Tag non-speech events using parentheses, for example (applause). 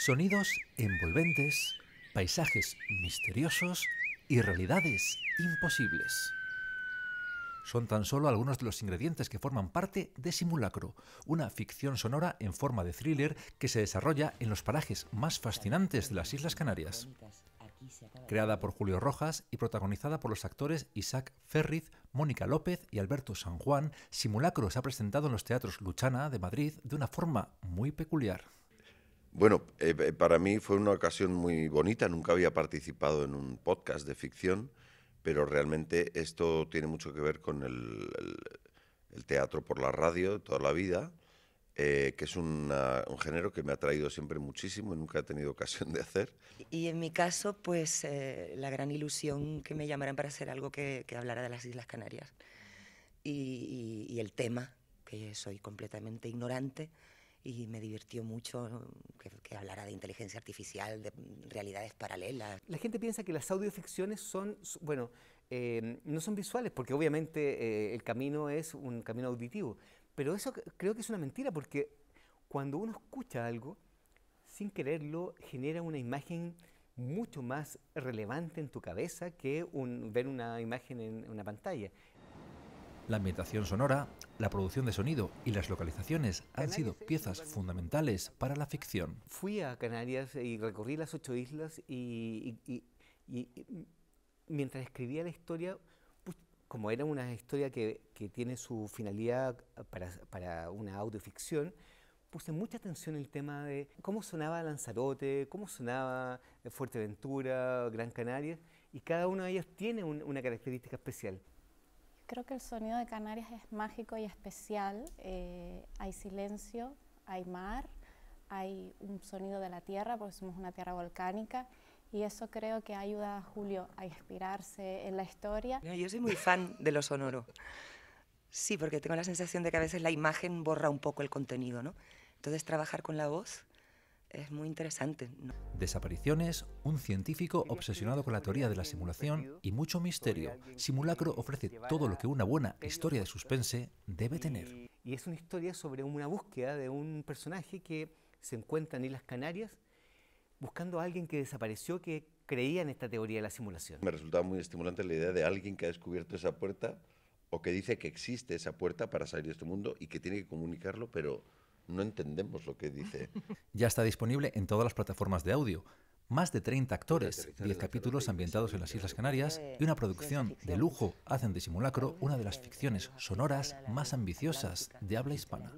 Sonidos envolventes, paisajes misteriosos y realidades imposibles. Son tan solo algunos de los ingredientes que forman parte de Simulacro, una ficción sonora en forma de thriller que se desarrolla en los parajes más fascinantes de las Islas Canarias. Creada por Julio Rojas y protagonizada por los actores Isaac Ferriz, Mónica López y Alberto San Juan, Simulacro se ha presentado en los teatros Luchana de Madrid de una forma muy peculiar. Bueno, eh, eh, para mí fue una ocasión muy bonita, nunca había participado en un podcast de ficción, pero realmente esto tiene mucho que ver con el, teatro por la radio toda la vida, eh, que es un género que me ha traído siempre muchísimo y nunca he tenido (laughs) ocasión de hacer. Y en mi caso, pues la gran ilusión que me llamaran para hacer algo que, hablara de las Islas Canarias y el tema, que soy completamente ignorante y me divirtió mucho que, hablara de inteligencia artificial, de realidades paralelas. La gente piensa que las audioficciones son, bueno, eh, no son visuales, porque obviamente eh, el camino es un camino auditivo, pero eso creo que es una mentira, porque cuando uno escucha algo, sin quererlo, genera una imagen mucho más relevante en tu cabeza que un, ver una imagen en una pantalla. La ambientación sonora, la producción de sonido y las localizaciones han sido piezas fundamentales para la ficción. Fui a Canarias y recorrí las ocho islas y, mientras escribía la historia, pues, como era una historia que, tiene su finalidad para, una autoficción, puse mucha atención el tema de cómo sonaba Lanzarote, cómo sonaba Fuerteventura, Gran Canaria, y cada uno de ellos tiene una característica especial. Creo que el sonido de Canarias es mágico y especial. Eh, hay silencio, hay mar, hay un sonido de la tierra, porque somos una tierra volcánica. Y eso creo que ayuda a Julio a inspirarse en la historia. Yo soy muy fan de lo sonoro. Sí, porque tengo la sensación de que a veces la imagen borra un poco el contenido, ¿no? Entonces trabajar con la voz es muy interesante. Desapariciones, un científico obsesionado con la teoría de la simulación y mucho misterio. Simulacro ofrece todo lo que una buena historia de suspense debe tener. Y es una historia sobre una búsqueda de un personaje que se encuentra en Islas Canarias buscando a alguien que desapareció que creía en esta teoría de la simulación. Me resultaba muy estimulante la idea de alguien que ha descubierto esa puerta o que dice que existe esa puerta para salir de este mundo y que tiene que comunicarlo, pero no entendemos lo que dice. (laughs) Ya está disponible en todas las plataformas de audio. Más de 30 actores, 10 capítulos ambientados en las Islas Canarias y una producción de lujo hacen de Simulacro una de las ficciones sonoras más ambiciosas de habla hispana.